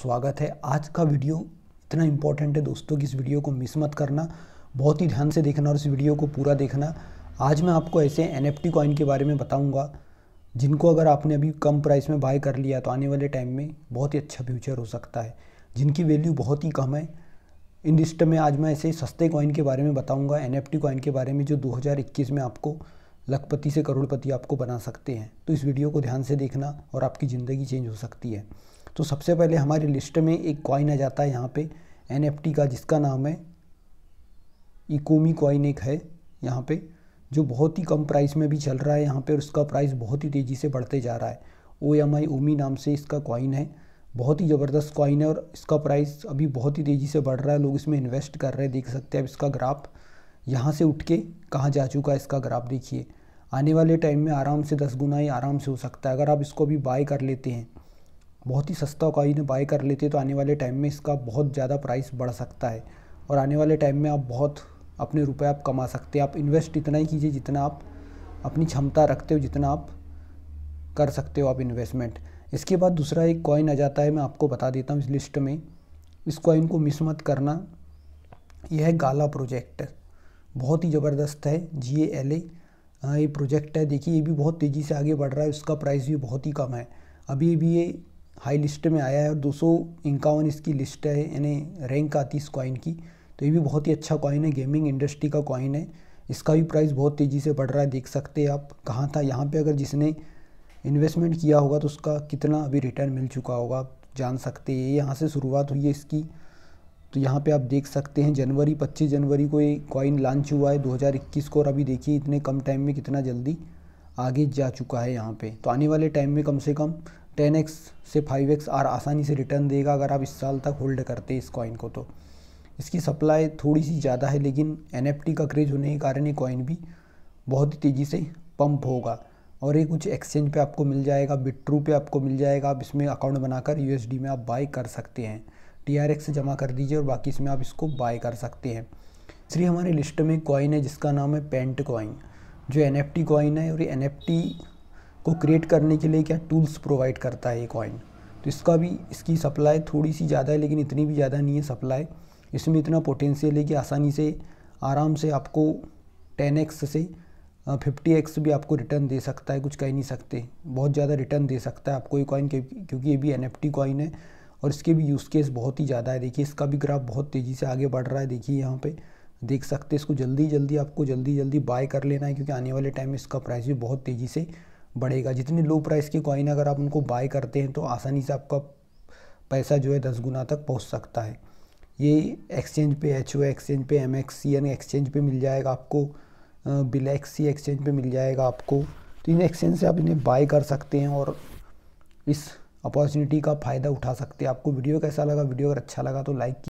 स्वागत है आज का वीडियो इतना इम्पोर्टेंट है दोस्तों कि इस वीडियो को मिस मत करना बहुत ही ध्यान से देखना और इस वीडियो को पूरा देखना आज मैं आपको ऐसे एन एफ कॉइन के बारे में बताऊँगा जिनको अगर आपने अभी कम प्राइस में बाय कर लिया तो आने वाले टाइम में बहुत ही अच्छा फ्यूचर हो सकता है जिनकी वैल्यू बहुत ही कम है इन लिस्ट में आज मैं ऐसे सस्ते कॉइन के बारे में बताऊंगा एन एफ कॉइन के बारे में जो 2021 में आपको लखपति से करोड़पति आपको बना सकते हैं तो इस वीडियो को ध्यान से देखना और आपकी ज़िंदगी चेंज हो सकती है तो सबसे पहले हमारी लिस्ट में एक कॉइन आ जाता है यहाँ पे एन का जिसका नाम है इकोमी कॉइन एक है यहाँ पे जो बहुत ही कम प्राइस में भी चल रहा है यहाँ पे और उसका प्राइस बहुत ही तेज़ी से बढ़ते जा रहा है ओ एम आई ओमी नाम से इसका कॉइन है बहुत ही ज़बरदस्त कॉइन है और इसका प्राइस अभी बहुत ही तेज़ी से बढ़ रहा है लोग इसमें इन्वेस्ट कर रहे हैं देख सकते हैं अब इसका ग्राफ यहाँ से उठ के कहाँ जा चुका है इसका ग्राफ देखिए आने वाले टाइम में आराम से दस गुना ही आराम से हो सकता है अगर आप इसको अभी बाय कर लेते हैं बहुत ही सस्ता होगा इन्हें बाय कर लेते तो आने वाले टाइम में इसका बहुत ज़्यादा प्राइस बढ़ सकता है और आने वाले टाइम में आप बहुत अपने रुपए आप कमा सकते हैं आप इन्वेस्ट इतना ही कीजिए जितना आप अपनी क्षमता रखते हो जितना आप कर सकते हो आप इन्वेस्टमेंट इसके बाद दूसरा एक कॉइन आ जाता है मैं आपको बता देता हूँ इस लिस्ट में इस कॉइन को मिस मत करना यह है गाला प्रोजेक्ट बहुत ही ज़बरदस्त है जी ए एल ए ये प्रोजेक्ट है देखिए ये भी बहुत तेज़ी से आगे बढ़ रहा है उसका प्राइस भी बहुत ही कम है अभी भी ये हाई लिस्ट में आया है और दो इक्यावन इसकी लिस्ट है यानी रैंक आती इस कॉइन की तो ये भी बहुत ही अच्छा कॉइन है गेमिंग इंडस्ट्री का कॉइन है इसका भी प्राइस बहुत तेज़ी से बढ़ रहा है देख सकते हैं आप कहाँ था यहाँ पे अगर जिसने इन्वेस्टमेंट किया होगा तो उसका कितना अभी रिटर्न मिल चुका होगा आप जान सकते हैं यहाँ से शुरुआत हुई है इसकी तो यहाँ पे आप देख सकते हैं जनवरी 25 जनवरी को ये कॉइन लॉन्च हुआ है 2021 को और अभी देखिए इतने कम टाइम में कितना जल्दी आगे जा चुका है यहाँ पर तो आने वाले टाइम में कम से कम टेन एक्स से फाइव एक्स आर आसानी से रिटर्न देगा अगर आप इस साल तक होल्ड करते इस कॉइन को तो इसकी सप्लाई थोड़ी सी ज़्यादा है लेकिन एन का क्रेज होने के कारण ये कॉइन भी बहुत ही तेज़ी से पंप होगा और ये कुछ एक्सचेंज पे आपको मिल जाएगा बिट्रू पे आपको मिल जाएगा आप इसमें अकाउंट बनाकर यू में आप बाई कर सकते हैं आर से जमा कर दीजिए और बाकी इसमें आप इसको बाय कर सकते हैं इसलिए हमारे लिस्ट में कॉइन है जिसका नाम है पेंट कॉइन जो एन एफ कॉइन है और ये एन को क्रिएट करने के लिए क्या टूल्स प्रोवाइड करता है ये कॉइन तो इसका भी इसकी सप्लाई थोड़ी सी ज़्यादा है लेकिन इतनी भी ज़्यादा नहीं है सप्लाई इसमें इतना पोटेंशियल है कि आसानी से आराम से आपको टेन एक्स से फिफ्टी एक्स भी आपको रिटर्न दे सकता है कुछ कह नहीं सकते बहुत ज़्यादा रिटर्न दे सकता है आपको ये कॉइन क्योंकि ये भी एन एफ कॉइन है और इसके भी यूज़ केस बहुत ही ज़्यादा है देखिए इसका भी ग्राफ बहुत तेज़ी से आगे बढ़ रहा है देखिए यहाँ पे देख सकते हैं इसको जल्दी जल्दी आपको जल्दी जल्दी बाय कर लेना है क्योंकि आने वाले टाइम में इसका प्राइस भी बहुत तेज़ी से बढ़ेगा जितनी लो प्राइस की कॉइन अगर आप उनको बाय करते हैं तो आसानी से आपका पैसा जो है दस गुना तक पहुंच सकता है ये एक्सचेंज पे एच एक्सचेंज पे M X C N exchange पे मिल जाएगा आपको बिलैक्सी एक्सचेंज पे मिल जाएगा आपको तो इन एक्सचेंज से आप इन्हें बाय कर सकते हैं और इस अपॉर्चुनिटी का फ़ायदा उठा सकते हैं आपको वीडियो कैसा लगा वीडियो अगर अच्छा लगा तो लाइक